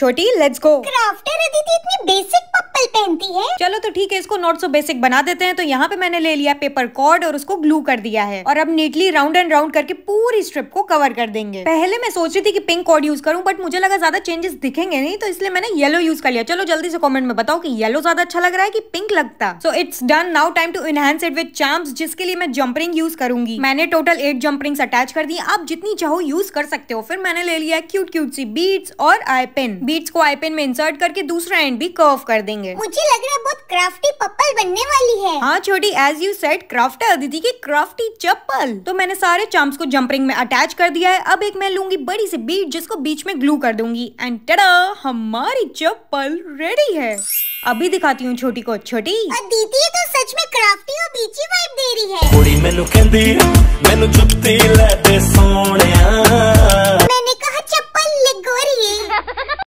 छोटी let's go crafter Aditi इतनी basic चप्पल पहनती है चलो तो ठीक है इसको नॉट सो बेसिक बना देते हैं तो यहाँ पे मैंने ले लिया पेपर कॉर्ड और उसको ग्लू कर दिया है और अब नीटली राउंड एंड राउंड करके पूरी स्ट्रिप को कवर कर देंगे पहले मैं सोच रही थी कि पिंक कॉर्ड यूज करूँ बट मुझे लगा ज्यादा चेंजेस दिखेंगे नहीं तो इसलिए मैंने येलो यूज कर लिया चलो जल्दी से कॉमेंट में बताओ की येलो ज्यादा अच्छा लग रहा है की पिंक लगता so it's done now time to enhance it with charms जिसके लिए मैं जंप रिंग यूज करूंगी मैंने total eight jump rings attach कर दी आप जितनी चाहो यूज कर सकते हो फिर मैंने ले लिया क्यूट क्यूट सी बीट्स और आई पिन बीट्स को आई पिन में इंसर्ट करके दूसरा एंड भी कर्व कर देंगे है मुझे लग रहा है बहुत क्राफ्टी पप्पल बनने वाली है हाँ छोटी एज यू सेट क्राफ्ट है अदिति की क्राफ्टी चप्पल तो मैंने सारे चाम्स को जंपरिंग में अटैच कर दिया है अब एक मैं लूंगी बड़ी सी बीट जिसको बीच में ग्लू कर दूंगी एंड टडा हमारी चप्पल रेडी है अभी दिखाती हूँ छोटी को छोटी दीदी तो सच में क्राफ्टी और बीची वाइब दे रही है कुड़ी मैनू कहंदी मैनू चुपती ले दे